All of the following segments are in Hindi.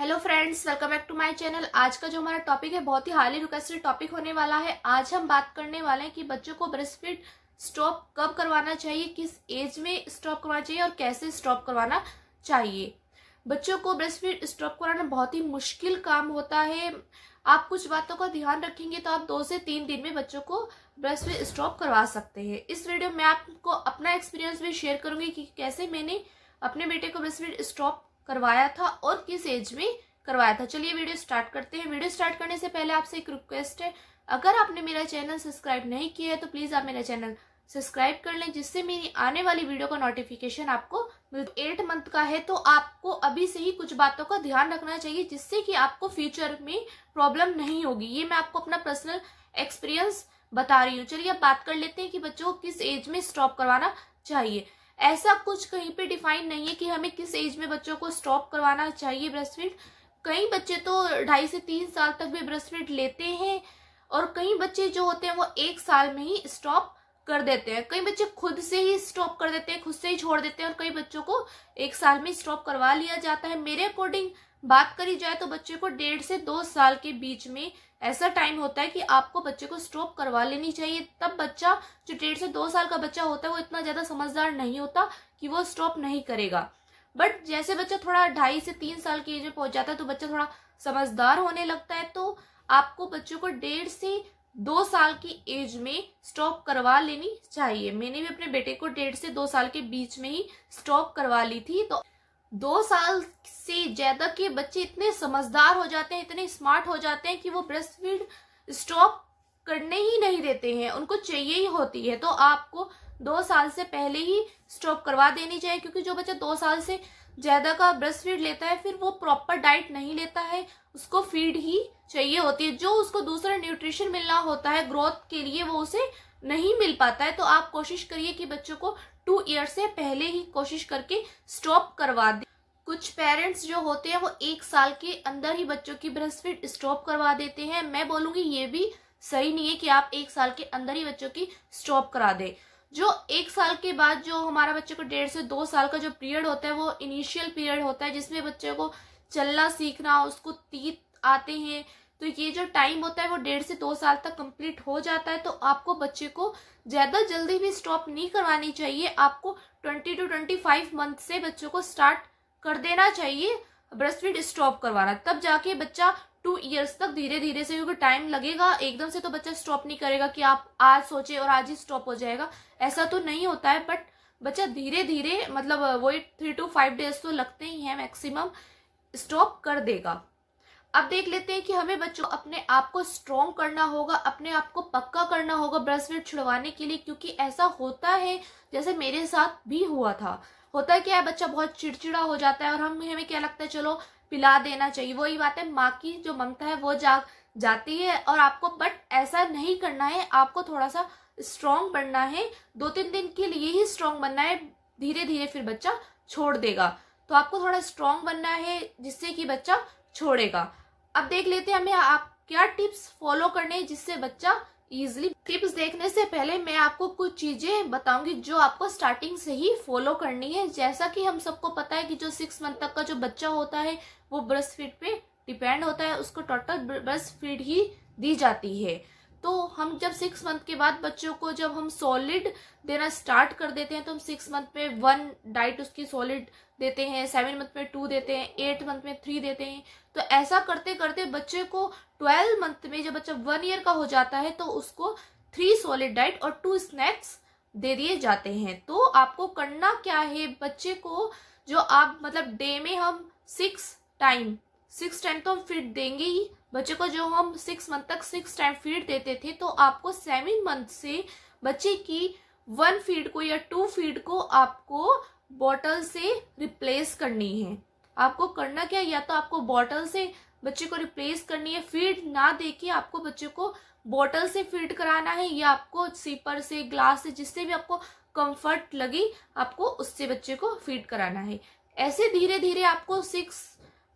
hello friends welcome back to my channel आज का जो हमारा टॉपिक है बहुत ही हाईली रिक्वेस्टेड टॉपिक होने वाला है आज हम बात करने वाले हैं कि बच्चों को ब्रेस्ट फीड स्टॉप कब करवाना चाहिए किस एज में स्टॉप करवाना चाहिए और कैसे स्टॉप करवाना चाहिए बच्चों को ब्रेस्ट फीड स्टॉप करवाना बहुत ही मुश्किल काम होता है आप कुछ बातों का ध्यान रखेंगे तो आप दो से तीन दिन में बच्चों को ब्रेस्ट फीड स्टॉप करवा सकते हैं इस वीडियो में आपको अपना एक्सपीरियंस भी शेयर करूंगी कि कैसे मैंने अपने बेटे को ब्रेस्ट फीड स्टॉप करवाया था और किस एज में करवाया था चलिए वीडियो स्टार्ट करते हैं वीडियो स्टार्ट करने से पहले आपसे एक रिक्वेस्ट है अगर आपने मेरा चैनल सब्सक्राइब नहीं किया है तो प्लीज़ आप मेरा चैनल सब्सक्राइब कर लें जिससे मेरी आने वाली वीडियो का नोटिफिकेशन आपको एट मंथ का है तो आपको अभी से ही कुछ बातों का ध्यान रखना चाहिए जिससे कि आपको फ्यूचर में प्रॉब्लम नहीं होगी ये मैं आपको अपना पर्सनल एक्सपीरियंस बता रही हूँ चलिए अब बात कर लेते हैं कि बच्चों को किस एज में स्टॉप करवाना चाहिए ऐसा कुछ कहीं पे डिफाइन नहीं है कि हमें किस एज में बच्चों को स्टॉप करवाना चाहिए ब्रेस्ट कई बच्चे तो ढाई से तीन साल तक भी ब्रेस्ट लेते हैं और कई बच्चे जो होते हैं वो एक साल में ही स्टॉप कर देते हैं कई बच्चे खुद से ही स्टॉप कर देते हैं खुद से ही छोड़ देते हैं और कई बच्चों को एक साल में स्टॉप करवा लिया जाता है मेरे अकॉर्डिंग बात करी जाए तो बच्चे को डेढ़ से दो साल के बीच में ऐसा टाइम होता है कि आपको बच्चे को स्टॉप करवा लेनी चाहिए तब बच्चा जो डेढ़ से दो साल का बच्चा होता है वो इतना ज़्यादा समझदार नहीं होता कि वो स्टॉप नहीं करेगा बट जैसे बच्चा थोड़ा ढाई से तीन साल की एज में पहुंच जाता है तो बच्चा थोड़ा समझदार होने लगता है तो आपको बच्चों को डेढ़ से दो साल की एज में स्टॉप करवा लेनी चाहिए मैंने भी अपने बेटे को डेढ़ से दो साल के बीच में ही स्टॉप करवा ली थी तो दो साल से ज्यादा के बच्चे इतने समझदार हो जाते हैं इतने स्मार्ट हो जाते हैं कि वो ब्रेस्ट फीड स्टॉप करने ही नहीं देते हैं उनको चाहिए ही होती है तो आपको दो साल से पहले ही स्टॉप करवा देनी चाहिए क्योंकि जो बच्चे दो साल से ज़्यादा का ब्रेस्ट फीड लेता है फिर वो प्रॉपर डाइट नहीं लेता है उसको फीड ही चाहिए होती है जो उसको दूसरा न्यूट्रिशन मिलना होता है ग्रोथ के लिए वो उसे नहीं मिल पाता है तो आप कोशिश करिए कि बच्चों को टू ईयर से पहले ही कोशिश करके स्टॉप करवा दे कुछ पेरेंट्स जो होते हैं वो एक साल के अंदर ही बच्चों की ब्रेस्ट फीड स्टॉप करवा देते हैं मैं बोलूंगी ये भी सही नहीं है कि आप एक साल के अंदर ही बच्चों की स्टॉप करा दें जो एक साल के बाद जो हमारा बच्चे को डेढ़ से दो साल का जो पीरियड होता है वो इनिशियल पीरियड होता है जिसमें बच्चे को चलना सीखना उसको तीत आते हैं तो ये जो टाइम होता है वो डेढ़ से दो साल तक कंप्लीट हो जाता है तो आपको बच्चे को ज़्यादा जल्दी भी स्टॉप नहीं करवानी चाहिए आपको twenty two twenty five month से बच्चों को स्टार्ट कर देना चाहिए ब्रेस्ट फीड स्टॉप करवाना तब जाके बच्चा टू ईयर्स तक धीरे धीरे से क्योंकि टाइम लगेगा एकदम से तो बच्चा स्टॉप नहीं करेगा कि आप आज सोचे और आज ही स्टॉप हो जाएगा ऐसा तो नहीं होता है बट बच्चा धीरे धीरे मतलब वही थ्री टू फाइव डेज तो लगते ही हैं मैक्सिमम स्टॉप कर देगा अब देख लेते हैं कि हमें बच्चों अपने आप को स्ट्रॉन्ग करना होगा अपने आप को पक्का करना होगा ब्रश वेट छुड़वाने के लिए क्योंकि ऐसा होता है जैसे मेरे साथ भी हुआ था होता है क्या है बच्चा बहुत चिड़चिड़ा हो जाता है और हम हमें क्या लगता है चलो पिला देना चाहिए वही बात है माँ की जो ममता है वो जाग जाती है और आपको बट ऐसा नहीं करना है आपको थोड़ा सा स्ट्रांग बनना है दो तीन दिन के लिए ही स्ट्रांग बनना है धीरे धीरे फिर बच्चा छोड़ देगा तो आपको थोड़ा स्ट्रांग बनना है जिससे कि बच्चा छोड़ेगा अब देख लेते हैं हमें आप क्या टिप्स फॉलो करने जिससे बच्चा इजिली टिप्स देखने से पहले मैं आपको कुछ चीजें बताऊंगी जो आपको स्टार्टिंग से ही फॉलो करनी है जैसा कि हम सबको पता है कि जो सिक्स मंथ तक का जो बच्चा होता है वो ब्रस्ट फीड पे डिपेंड होता है उसको टोटल ब्रस्ट फीड ही दी जाती है तो हम जब सिक्स मंथ के बाद बच्चों को जब हम सॉलिड देना स्टार्ट कर देते हैं तो हम सिक्स मंथ में वन डाइट उसकी सॉलिड देते हैं सेवन मंथ में टू देते हैं एट मंथ में थ्री देते हैं तो ऐसा करते करते बच्चे को ट्वेल्व मंथ में जब बच्चा वन ईयर का हो जाता है तो उसको थ्री सॉलिड डाइट और टू स्नैक्स दे दिए जाते हैं तो आपको करना क्या है बच्चे को जो आप मतलब डे में हम सिक्स टाइम सिक्स टाइम तो हम फीड देंगे ही बच्चे को जो हम सिक्स मंथ तक सिक्स टाइम फीड देते थे तो आपको सेवन मंथ से बच्चे की वन फीड को या टू फीड को आपको बॉटल से रिप्लेस करनी है आपको करना क्या या तो आपको बॉटल से बच्चे को रिप्लेस करनी है फीड ना देके आपको बच्चे को बॉटल से फीड कराना है या आपको सीपर से ग्लास से जिससे भी आपको कंफर्ट लगी आपको उससे बच्चे को फीड कराना है ऐसे धीरे धीरे आपको सिक्स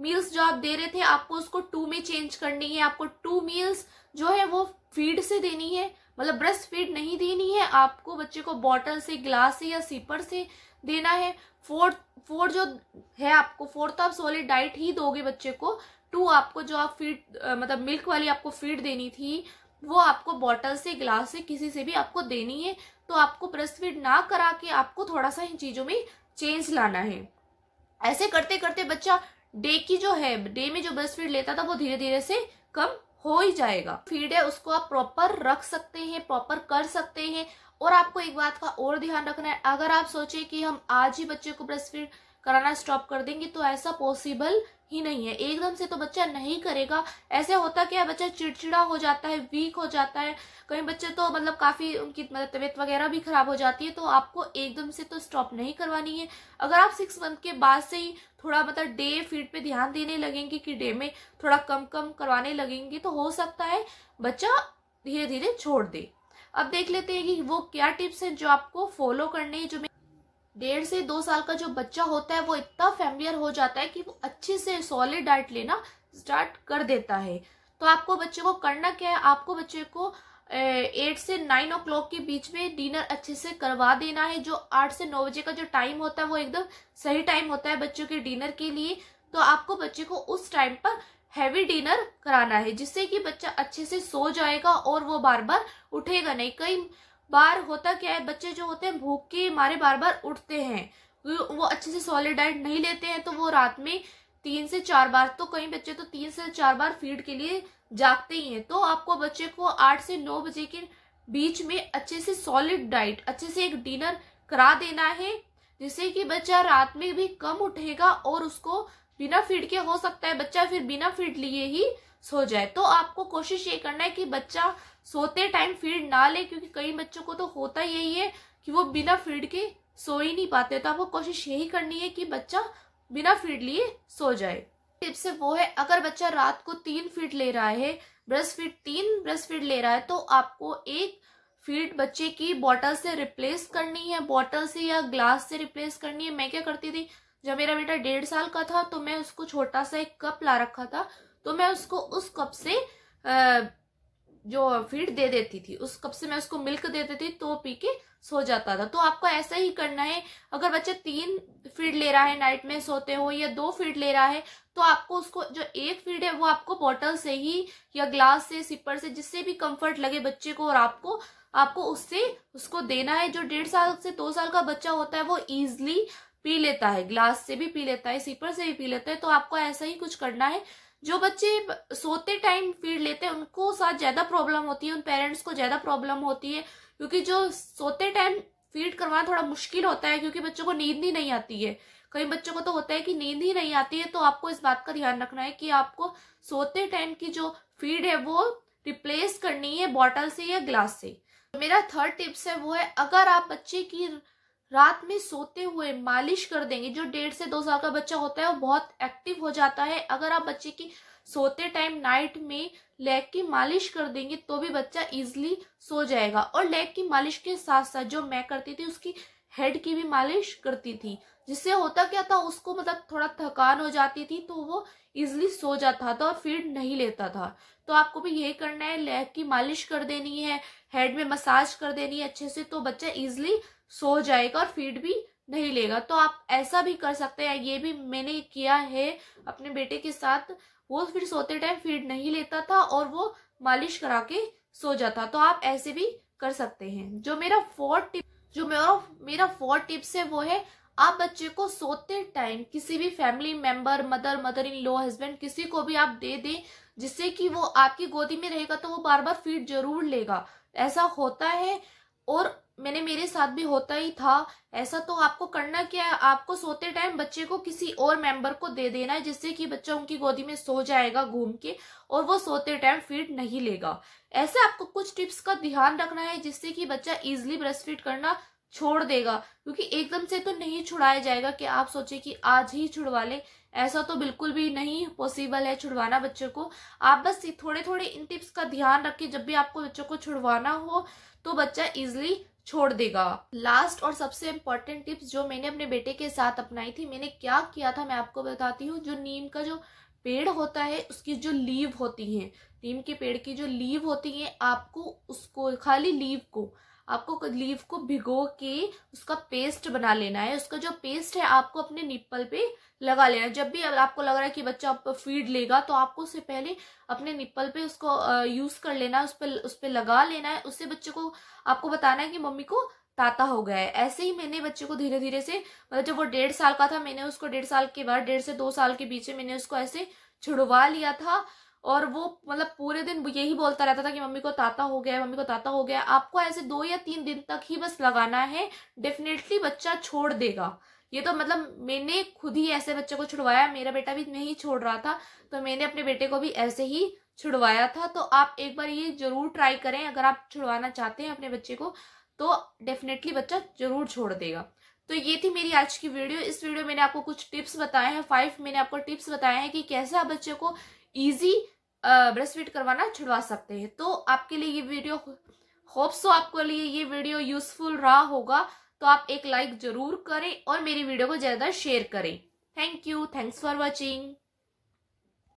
मील्स जो आप दे रहे थे आपको उसको टू में चेंज करनी है आपको टू मील्स जो है वो फीड से देनी है मतलब ब्रेस्ट फीड नहीं देनी है आपको बच्चे को बॉटल से ग्लास से या सीपर से देना है फोर्थ फोर जो है आपको फोर्थ तो आप सॉलिड डाइट ही दोगे बच्चे को टू आपको जो आप फीड मतलब मिल्क वाली आपको फीड देनी थी वो आपको बॉटल से ग्लास से किसी से भी आपको देनी है तो आपको ब्रेस्ट फीड ना करा के आपको थोड़ा सा इन चीज़ों में चेंज लाना है ऐसे करते करते बच्चा डे की जो है डे में जो ब्रेस्ट फीड लेता था वो धीरे धीरे से कम हो ही जाएगा फीड है उसको आप प्रॉपर रख सकते हैं प्रॉपर कर सकते हैं और आपको एक बात का और ध्यान रखना है अगर आप सोचे कि हम आज ही बच्चे को ब्रेस्ट फीड कराना स्टॉप कर देंगे तो ऐसा पॉसिबल ही नहीं है एकदम से तो बच्चा नहीं करेगा ऐसे होता क्या बच्चा चिड़चिड़ा हो जाता है वीक हो जाता है कहीं बच्चे तो मतलब काफ़ी उनकी मतलब तबीयत वगैरह भी ख़राब हो जाती है तो आपको एकदम से तो स्टॉप नहीं करवानी है अगर आप सिक्स मंथ के बाद से ही थोड़ा मतलब डे फीड पे ध्यान देने लगेंगे कि डे में थोड़ा कम कम करवाने लगेंगे तो हो सकता है बच्चा धीरे धीरे छोड़ दे अब देख लेते हैं कि वो क्या टिप्स हैं जो आपको फॉलो करने जो मैं डेढ़ से दो साल का जो बच्चा होता है वो इतना फेमिलियर हो जाता है कि वो अच्छे से सॉलिड डाइट लेना स्टार्ट कर देता है तो आपको बच्चे को करना क्या है आपको बच्चे को एट से नाइन ओ क्लॉक के बीच में डिनर अच्छे से करवा देना है जो आठ से नौ बजे का जो टाइम होता है वो एकदम सही टाइम होता है बच्चों के डिनर के लिए तो आपको बच्चे को उस टाइम पर हैवी डिनर कराना है जिससे कि बच्चा अच्छे से सो जाएगा और वो बार बार उठेगा नहीं कई बार होता क्या है बच्चे जो होते हैं भूख के मारे बार बार उठते हैं वो अच्छे से सॉलिड डाइट नहीं लेते हैं तो वो रात में तीन से चार बार तो कई बच्चे तो तीन से चार बार फीड के लिए जागते ही हैं तो आपको बच्चे को आठ से नौ बजे के बीच में अच्छे से सॉलिड डाइट अच्छे से एक डिनर करा देना है जिससे कि बच्चा रात में भी कम उठेगा और उसको बिना फीड के हो सकता है बच्चा फिर बिना फीड लिए ही सो जाए तो आपको कोशिश ये करना है कि बच्चा सोते टाइम फीड ना ले क्योंकि कई बच्चों को तो होता यही है कि वो बिना फीड के सो ही नहीं पाते तो आपको कोशिश यही करनी है कि बच्चा बिना फीड लिए सो जाए टिप्स वो है अगर बच्चा रात को तीन फीड ले रहा है ब्रश फीड तीन ब्रश फीड ले रहा है तो आपको एक फीड बच्चे की बॉटल से रिप्लेस करनी है बॉटल से या ग्लास से रिप्लेस करनी है मैं क्या करती थी जब मेरा बेटा डेढ़ साल का था तो मैं उसको छोटा सा एक कप ला रखा था तो मैं उसको उस कप से आ, जो फीड दे देती थी उस कप से मैं उसको मिल्क दे देती तो पी के सो जाता था तो आपको ऐसा ही करना है अगर बच्चा तीन फीड ले रहा है नाइट में सोते हो या दो फीड ले रहा है तो आपको उसको जो एक फीड है वो आपको बॉटल से ही या ग्लास से सिपर से जिससे भी कंफर्ट लगे बच्चे को और आपको आपको उससे उसको देना है जो डेढ़ साल से दो साल का बच्चा होता है वो इजिली पी लेता है ग्लास से भी पी लेता है सिपर से भी पी लेता है तो आपको ऐसा ही कुछ करना है जो बच्चे सोते टाइम फीड लेते हैं उनको साथ ज़्यादा प्रॉब्लम होती है उन पेरेंट्स को ज़्यादा प्रॉब्लम होती है क्योंकि जो सोते टाइम फीड करवाना थोड़ा मुश्किल होता है क्योंकि बच्चों को नींद ही नहीं आती है कई बच्चों को तो होता है कि नींद ही नहीं आती है तो आपको इस बात का ध्यान रखना है कि आपको सोते टाइम की जो फीड है वो रिप्लेस करनी है बॉटल से या ग्लास से मेरा थर्ड टिप्स है वो है अगर आप बच्चे की रात में सोते हुए मालिश कर देंगे जो डेढ़ से दो साल का बच्चा होता है वो बहुत एक्टिव हो जाता है अगर आप बच्चे की सोते टाइम नाइट में लेग की मालिश कर देंगे तो भी बच्चा इजिली सो जाएगा और लेग की मालिश के साथ साथ जो मैं करती थी उसकी हेड की भी मालिश करती थी जिससे होता क्या था उसको मतलब थोड़ा थकान हो जाती थी तो वो इजिली सो जाता था और फीड नहीं लेता था तो आपको भी यही करना है लेग की मालिश कर देनी है हेड में मसाज कर देनी है अच्छे से तो बच्चा इजिली सो जाएगा और फीड भी नहीं लेगा तो आप ऐसा भी कर सकते हैं ये भी मैंने किया है अपने बेटे के साथ वो फिर सोते टाइम फीड नहीं लेता था और वो मालिश करा के सो जाता तो आप ऐसे भी कर सकते हैं जो मेरा फोर्थ टिप जो मेरा मेरा फोर्थ टिप्स है वो है आप बच्चे को सोते टाइम किसी भी family member mother mother in law husband किसी को भी आप दे दें जिससे कि वो आपकी गोदी में रहेगा तो वो बार बार फीड जरूर लेगा ऐसा होता है और मैंने मेरे साथ भी होता ही था ऐसा तो आपको करना क्या है आपको सोते टाइम बच्चे को किसी और मेंबर को दे देना है जिससे कि बच्चा उनकी गोदी में सो जाएगा घूम के और वो सोते टाइम फीड नहीं लेगा ऐसे आपको कुछ टिप्स का ध्यान रखना है जिससे कि बच्चा इजिली ब्रेस्ट फीड करना छोड़ देगा क्योंकि एकदम से तो नहीं छुड़ाया जाएगा कि आप सोचे कि आज ही छुड़वा लें ऐसा तो बिल्कुल भी नहीं पॉसिबल है छुड़वाना बच्चों को आप बस थोड़े थोड़े इन टिप्स का ध्यान रखें जब भी आपको बच्चों को छुड़वाना हो तो बच्चा इजिली छोड़ देगा लास्ट और सबसे इम्पोर्टेंट टिप्स जो मैंने अपने बेटे के साथ अपनाई थी मैंने क्या किया था मैं आपको बताती हूँ जो नीम का जो पेड़ होता है उसकी जो लीव होती है नीम के पेड़ की जो लीव होती है आपको उसको खाली लीव को आपको लीव को भिगो के उसका पेस्ट बना लेना है उसका जो पेस्ट है आपको अपने निप्पल पे लगा लेना है जब भी आपको लग रहा है कि बच्चा आप फीड लेगा तो आपको उससे पहले अपने निप्पल पे उसको यूज कर लेना है उस पर उस पर लगा लेना है उससे बच्चे को आपको बताना है कि मम्मी को ताता हो गया है ऐसे ही मैंने बच्चे को धीरे धीरे से मतलब जब वो डेढ़ साल का था मैंने उसको डेढ़ साल के बाद डेढ़ से दो साल के बीच में मैंने उसको ऐसे छुड़वा लिया था और वो मतलब पूरे दिन यही बोलता रहता था कि मम्मी को ताता हो गया मम्मी को ताता हो गया आपको ऐसे दो या तीन दिन तक ही बस लगाना है डेफिनेटली बच्चा छोड़ देगा ये तो मतलब मैंने खुद ही ऐसे बच्चे को छुड़वाया मेरा बेटा भी नहीं छोड़ रहा था तो मैंने अपने बेटे को भी ऐसे ही छुड़वाया था तो आप एक बार ये जरूर ट्राई करें अगर आप छुड़वाना चाहते हैं अपने बच्चे को तो डेफिनेटली बच्चा जरूर छोड़ देगा तो ये थी मेरी आज की वीडियो इस वीडियो मैंने आपको कुछ टिप्स बताए हैं फाइव मैंने आपको टिप्स बताए हैं कि कैसे आप बच्चे को ईजी ब्रेस्ट करवाना छुड़वा सकते हैं तो आपके लिए ये वीडियो होप्स हो आपके लिए ये वीडियो यूजफुल रहा होगा तो आप एक लाइक जरूर करें और मेरी वीडियो को ज़्यादा शेयर करें thank you thanks for watching